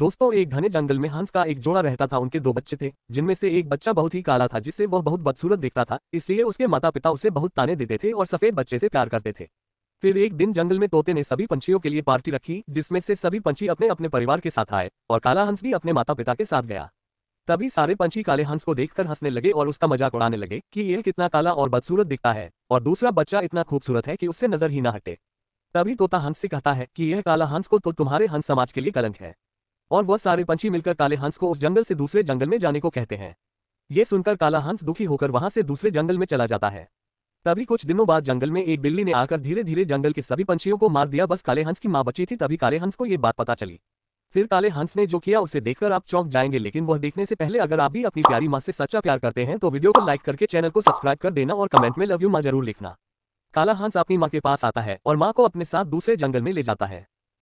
दोस्तों एक घने जंगल में हंस का एक जोड़ा रहता था उनके दो बच्चे थे जिनमें से एक बच्चा बहुत ही काला था जिसे वह बहुत बदसूरत दिखता था इसलिए उसके माता पिता उसे बहुत ताने देते थे और सफेद बच्चे से प्यार करते थे फिर एक दिन जंगल में तोते ने सभी पंछियों के लिए पार्टी रखी जिसमें से सभी पंछी अपने अपने परिवार के साथ आए और काला हंस भी अपने माता पिता के साथ गया तभी सारे पंछी काले हंस को देखकर हंसने लगे और उसका मजाक उड़ाने लगे कि यह कितना काला और बदसूरत दिखता है और दूसरा बच्चा इतना खूबसूरत है कि उससे नजर ही न हटे तभी तोता हंस से कहता है कि यह काला हंस को तो तुम्हारे हंस समाज के लिए कलंक है और वह सारे पंछी मिलकर काले हंस को उस जंगल से दूसरे जंगल में जाने को कहते हैं ये सुनकर काला हंस दुखी होकर वहां से दूसरे जंगल में चला जाता है तभी कुछ दिनों बाद जंगल में एक बिल्ली ने आकर धीरे धीरे जंगल के सभी पंछियों को मार दिया बस काले हंस की माँ बची थी तभी काले हंस को ये बात पता चली फिर काले हंस ने जो किया उसे देखकर आप चौंक जाएंगे लेकिन वह देखने से पहले अगर आप भी अपनी प्यारी माँ से सच्चा प्यार करते हैं तो वीडियो को लाइक करके चैनल को सब्सक्राइब कर देना और कमेंट में लव यू माँ जरूर लिखना काला हंस अपनी माँ के पास आता है और माँ को अपने साथ दूसरे जंगल में ले जाता है